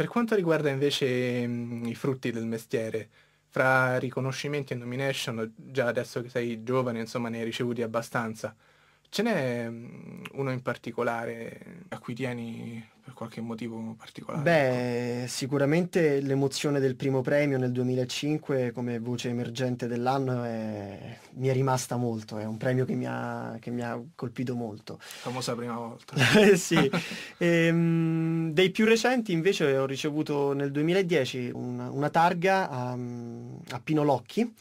Per quanto riguarda invece mh, mhmm, i frutti del mestiere, fra riconoscimenti e nomination, già adesso che sei giovane, insomma, ne hai ricevuti abbastanza. Ce n'è mm, uno in particolare a cui tieni per qualche motivo particolare? Beh, sicuramente l'emozione del primo premio nel 2005 come voce emergente dell'anno è... mi è rimasta molto, è un premio che mi ha, che mi ha colpito molto. Famosa prima volta. sì. e, ehm, dei più recenti invece ho ricevuto nel 2010 una, una targa a, mm, a Pinolocchi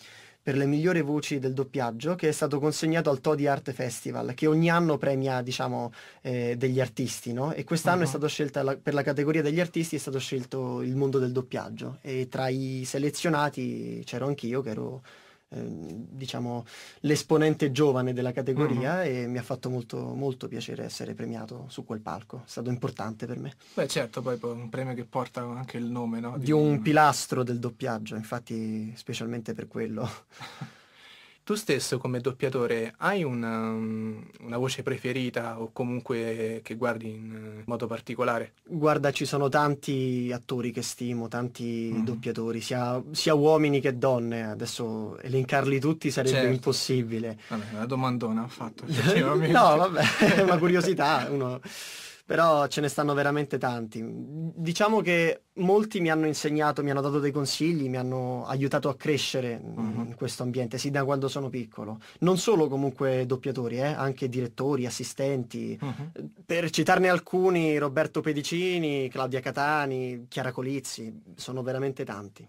per le migliori voci del doppiaggio che è stato consegnato al Todi Art Festival che ogni anno premia diciamo eh, degli artisti no? e quest'anno uh-huh. è stato scelta la, per la categoria degli artisti è stato scelto il mondo del doppiaggio e tra i selezionati c'ero anch'io che ero Ehm, diciamo, l'esponente giovane della categoria uh-huh. e mi ha fatto molto, molto piacere essere premiato su quel palco, è stato importante per me. Beh certo, poi un premio che porta anche il nome no? di, di un pilastro del doppiaggio, infatti specialmente per quello. Tu stesso come doppiatore hai una, um, una, voce preferita o comunque che guardi in modo particolare? Guarda, ci sono tanti attori che stimo, tanti mm. doppiatori, sia, sia, uomini che donne. Adesso elencarli tutti sarebbe certo. impossibile. Vabbè, una domandona ha fatto. no, vabbè, è una curiosità. Uno però ce ne stanno veramente tanti. Diciamo che molti mi hanno insegnato, mi hanno dato dei consigli, mi hanno aiutato a crescere mm-hmm. in questo ambiente, sì, da quando sono piccolo. Non solo comunque doppiatori, eh, anche direttori, assistenti. Mm-hmm. Per citarne alcuni, Roberto Pedicini, Claudia Catani, Chiara Colizzi, sono veramente tanti.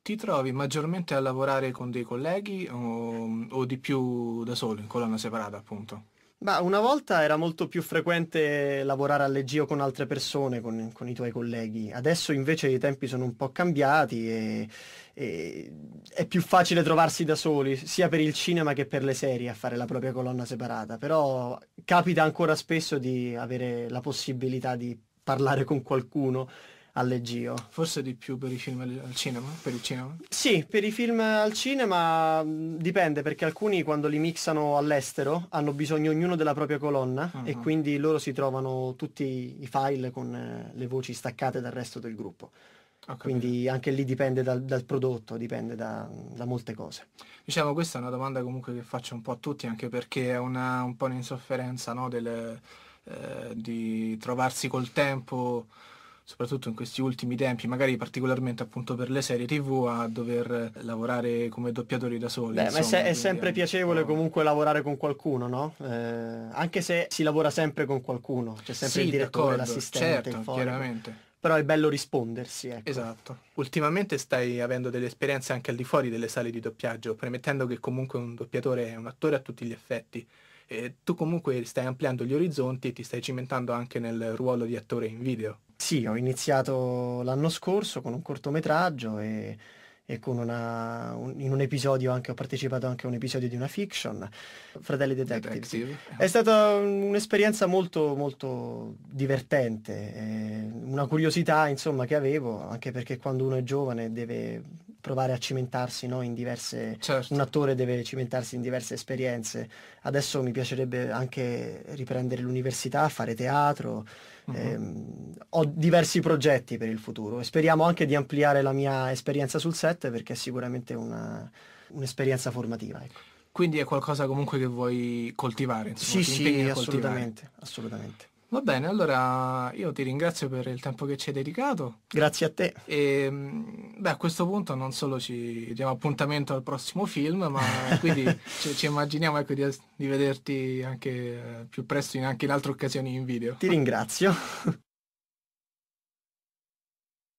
Ti trovi maggiormente a lavorare con dei colleghi o, o di più da solo, in colonna separata appunto? Beh, una volta era molto più frequente lavorare a leggio con altre persone, con, con, i tuoi colleghi. Adesso invece i tempi sono un po' cambiati e, e, è più facile trovarsi da soli, sia per il cinema che per le serie, a fare la propria colonna separata. Però capita ancora spesso di avere la possibilità di parlare con qualcuno alleggio. Forse di più per i film al cinema? Per il cinema? Sì, per i film al cinema mm, dipende perché alcuni quando li mixano all'estero hanno bisogno ognuno della propria colonna uh-huh. e ah. quindi loro si trovano tutti i file con eh, le voci staccate dal resto del gruppo. Quindi anche lì dipende dal, dal prodotto, dipende da, da, molte cose. Diciamo, questa è una domanda comunque che faccio un po' a tutti, anche perché è una, un po' un'insofferenza no, del, eh, di trovarsi col tempo soprattutto in questi ultimi tempi, magari particolarmente appunto per le serie tv, a dover lavorare come doppiatori da soli. Beh, insomma, è, sempre piacevole no. comunque lavorare con qualcuno, no? Eh, anche se si lavora sempre con qualcuno, c'è sempre sì, il direttore, l'assistente, certo, chiaramente però è bello rispondersi. Ecco. Esatto. Ultimamente stai avendo delle esperienze anche al di fuori delle sale di doppiaggio, premettendo che comunque un doppiatore è un attore a tutti gli effetti. E tu comunque stai ampliando gli orizzonti e ti stai cimentando anche nel ruolo di attore in video. Sì, ho iniziato l'anno scorso con un cortometraggio e, e con una, un, in un episodio anche, ho partecipato anche a un episodio di una fiction, Fratelli Detective. Detective. Eh. È stata un'esperienza molto, molto divertente, eh, una curiosità insomma che avevo, anche perché quando uno è giovane deve provare a cimentarsi no? in diverse... Certo. Un attore deve cimentarsi in diverse esperienze. Adesso mi piacerebbe anche riprendere l'università, fare teatro. Uh-huh. Ehm, ho diversi progetti per il futuro e speriamo anche di ampliare la mia esperienza sul set perché è sicuramente una, un'esperienza formativa. Ecco. Quindi è qualcosa comunque che vuoi coltivare? Insomma, sì, sì, assolutamente, coltivare. assolutamente. Va bene, allora io ti ringrazio per il tempo che ci hai dedicato. Grazie a te. E, ehm, beh, a questo punto non solo ci diamo appuntamento al prossimo film, ma quindi ci, ci, immaginiamo ecco, di, di vederti anche eh, più presto in, anche in altre occasioni in video. Ti ringrazio.